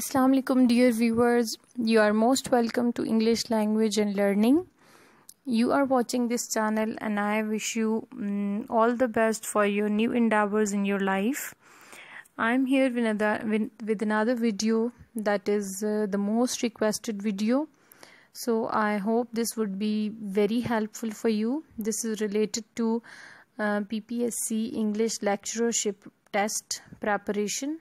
Assalamu alaikum dear viewers you are most welcome to English language and learning you are watching this channel and I wish you um, all the best for your new endeavors in your life I'm here with another with another video that is uh, the most requested video so I hope this would be very helpful for you this is related to uh, PPSC English lectureship test preparation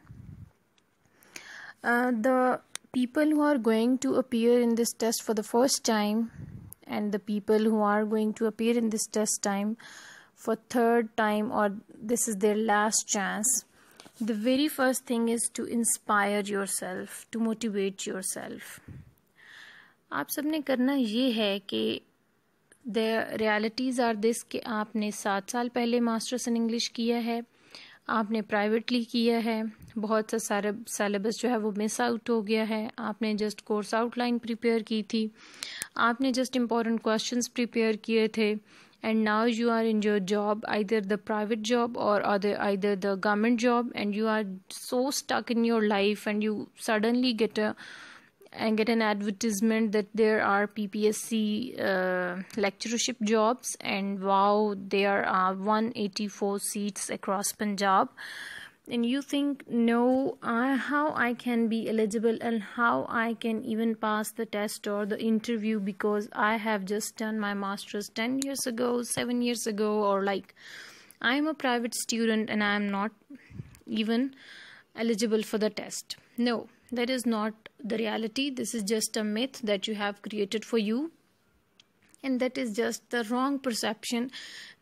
the people who are going to appear in this test for the first time and the people who are going to appear in this test time for third time or this is their last chance the very first thing is to inspire yourself to motivate yourself आप सबने करना ये है कि the realities are this कि आपने सात साल पहले मास्टर्स इन इंग्लिश किया है आपने प्राइवेटली किया है बहुत सा सारे सेलेबस जो है वो मिस आउट हो गया है आपने जस्ट कोर्स आउटलाइन प्रिपेयर की थी आपने जस्ट इम्पॉर्टेंट क्वेश्चन प्रिपेयर किए थे and now you are in your job either the private job और other either the government job and you are so stuck in your life and you suddenly get a and get an advertisement that there are ppsc uh, lecturership jobs and wow there are 184 seats across punjab uh, and you think no I, how i can be eligible and how i can even pass the test or the interview because i have just done my masters 10 years ago 7 years ago or like i am a private student and i am not even eligible for the test no that is not the reality this is just a myth that you have created for you and that is just the wrong perception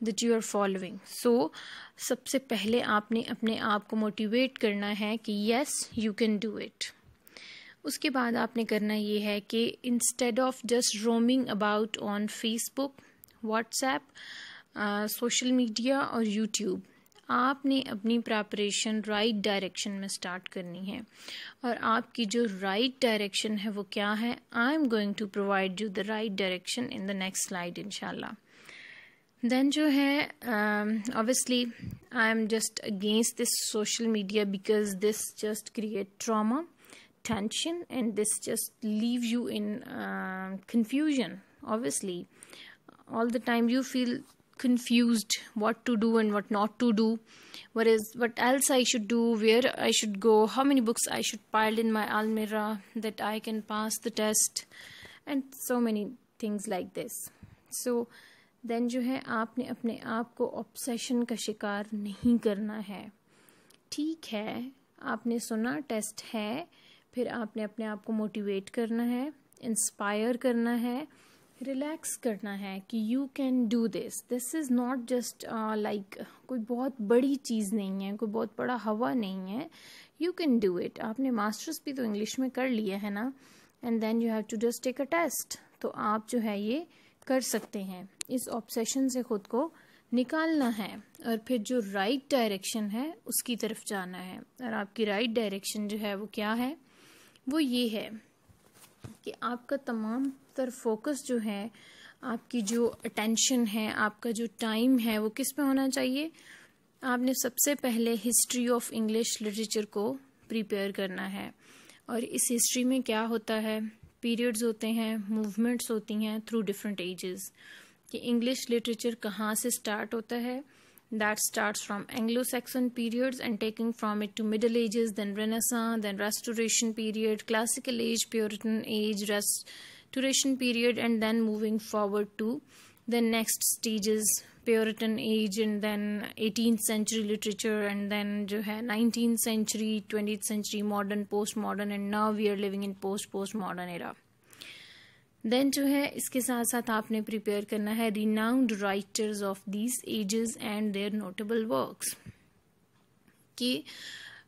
that you are following so सबसे पहले आपने अपने आप को motivate करना है कि yes you can do it उसके बाद आपने करना ये है कि instead of just roaming about on Facebook WhatsApp social media और यूट्यूब आपने अपनी प्रापरेशन राइट डायरेक्शन में स्टार्ट करनी है और आपकी जो राइट right डायरेक्शन है वो क्या है I am going to provide you the right direction in the next slide इनशाला देन जो है obviously I am just against this social media because this just create trauma tension and this just leave you in confusion obviously all the time you feel confused what to do and what not to do what is what else i should do where i should go how many books i should pile in my almira that i can pass the test and so many things like this so then jo hai aapne apne aap ko obsession ka shikar nahi karna hai ठीक है आपने सुना test है फिर आपने अपने आप को मोटिवेट करना है इंस्पायर करना है रिलैक्स करना है कि you can do this this is not just like कोई बहुत बड़ी चीज़ नहीं है कोई बहुत बड़ा हवा नहीं है यू कैन डू इट आपने मास्टर्स भी तो इंग्लिश में कर लिया है ना and then you have to just take a test तो आप जो है ये कर सकते हैं इस ऑब्सेशन से खुद को निकालना है और फिर जो राइट right डायरेक्शन है उसकी तरफ जाना है और आपकी राइट right डायरेक्शन जो है वो क्या है वो ये है कि आपका तमाम ज़्यादातर फोकस जो है आपकी जो अटेंशन है आपका जो टाइम है वो किस पे होना चाहिए आपने सबसे पहले हिस्ट्री ऑफ इंग्लिश लिटरेचर को प्रिपेयर करना है और इस हिस्ट्री में क्या होता है पीरियड्स होते हैं मूवमेंट्स होती हैं थ्रू डिफरेंट एजेस कि इंग्लिश लिटरेचर कहाँ से स्टार्ट होता है that start from Anglo Saxon periods and taking from it to middle ages then renaissance then restoration period classical age puritan age rest duration period and then moving forward to the next stages Puritan age and then 18th century literature and then jo hai 19th century 20th century modern postmodern and now we are living in post postmodern era then जो है इसके साथ साथ आपने prepare करना है renowned writers of these ages and their notable works कि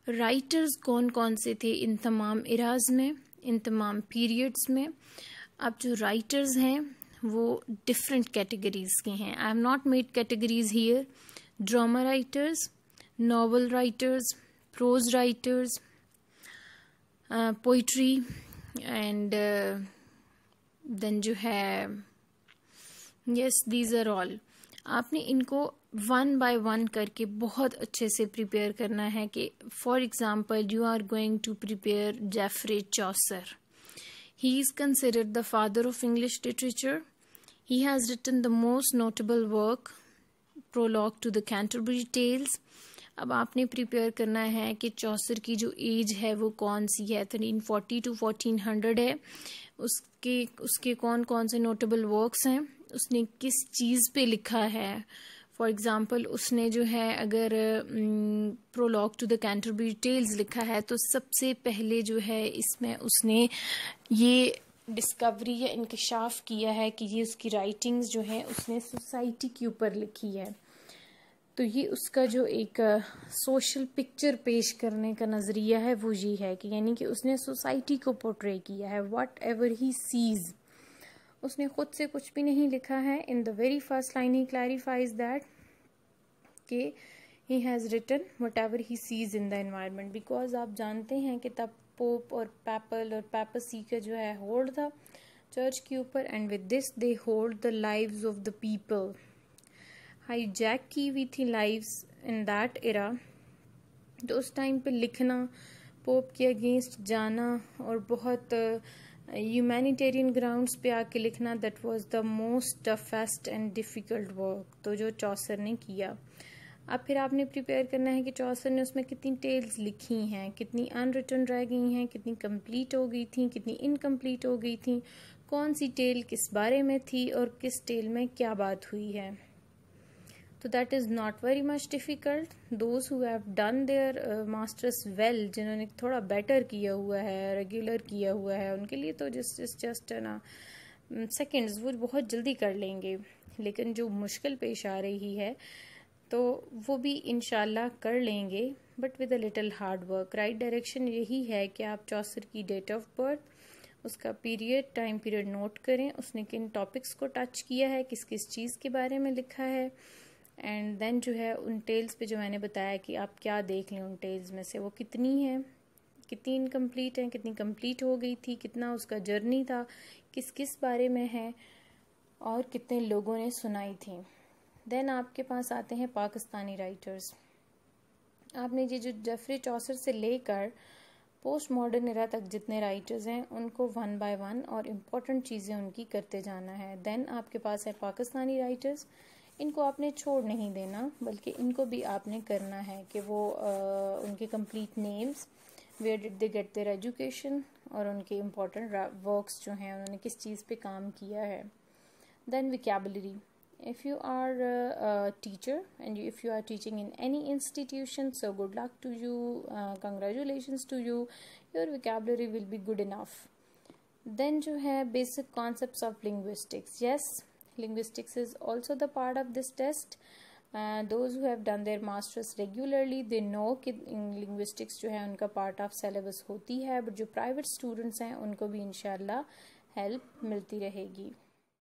writers कौन कौन से थे इन तमाम इराज में इन तमाम पीरियड्स में अब जो राइटर्स हैं वो डिफरेंट कैटेगरीज के हैं I am not made categories here drama writers novel writers prose writers poetry and then जो है यस दीज आर ऑल आपने इनको वन बाय वन करके बहुत अच्छे से प्रिपेयर करना है कि for example you are going to prepare Geoffrey Chaucer He is considered the father of English literature. He has written the most notable work, Prologue to the Canterbury Tales. अब आपने prepare करना है कि चौसर की जो एज है वो कौन सी है thirteen forty two fourteen hundred है उसके उसके कौन कौन से नोटेबल वर्क्स हैं उसने किस चीज़ पे लिखा है फॉर एग्ज़ाम्पल उसने जो है अगर prologue to the Canterbury Tales लिखा है तो सबसे पहले जो है इसमें उसने ये डिस्कवरी या इंकशाफ किया है कि ये उसकी राइटिंग्स जो है उसने सोसाइटी के ऊपर लिखी है तो ये उसका जो एक सोशल पिक्चर पेश करने का नज़रिया है वो ये है कि यानी कि उसने सोसाइटी को पोर्ट्रे किया है वाट एवर ही सीज़ उसने खुद से कुछ भी नहीं लिखा है in the very first line ही क्लैरिफाइज दैट के he has written whatever he sees in the environment because आप जानते हैं कि तब पोप और पैपल और पैपसी का जो है होल्ड था चर्च के ऊपर and with this they hold the live of the people hijack की हुई थी लाइव इन दैट इरा तो उस टाइम पे लिखना पोप के अगेंस्ट जाना और बहुत uh, ह्यूमैनिटेरियन ग्राउंड्स पे आके लिखना that was the most toughest and difficult work तो जो चौसर ने किया अब फिर आपने प्रिपेयर करना है कि चौसर ने उसमें कितनी टेल्स लिखी हैं कितनी अनरिटर्न रह गई हैं कितनी कंप्लीट हो गई थी कितनी इनकम्प्लीट हो गई थी कौन सी टेल किस बारे में थी और किस टेल में क्या बात हुई है तो that is not very much difficult those who have done their masters well जिन्होंने थोड़ा बेटर किया हुआ है रेगुलर किया हुआ है उनके लिए तो जस्ट जस्ट जस्ट ना सेकेंड्स वो बहुत जल्दी कर लेंगे लेकिन जो मुश्किल पेश आ रही है तो वो भी इन कर लेंगे but with a little hard work right direction यही है कि आप चौसर की डेट ऑफ बर्थ उसका पीरियड टाइम पीरियड नोट करें उसने किन टॉपिक्स को टच किया है किस किस चीज़ के बारे में लिखा है एंड देन जो है उन टेल्स पे जो मैंने बताया कि आप क्या देख लें उन टेल्स में से वो कितनी है कितनी इनकम्प्लीट है कितनी कंप्लीट हो गई थी कितना उसका जर्नी था किस किस बारे में है और कितने लोगों ने सुनाई थी देन आपके पास आते हैं पाकिस्तानी राइटर्स आपने ये जो जेफरी चौसर से लेकर पोस्ट मॉडर्न इरा तक जितने राइटर्स हैं उनको वन बाय वन और इम्पॉर्टेंट चीज़ें उनकी करते जाना है देन आपके पास है पाकिस्तानी राइटर्स इनको आपने छोड़ नहीं देना बल्कि इनको भी आपने करना है कि वो आ, उनके complete names where did they get their education और उनके इम्पॉर्टेंट वर्क्स जो हैं उन्होंने किस चीज़ पे काम किया है then vocabulary if you are teacher and if you are teaching in any institution so good luck to you congratulation to you your vocabulary will be good enough then जो है basic concept of linguistics yes Linguistics is also the part of this test. Those who have done their masters regularly they know कि linguistics जो है उनका part of syllabus होती है but जो private students हैं उनको भी इन हेल्प मिलती रहेगी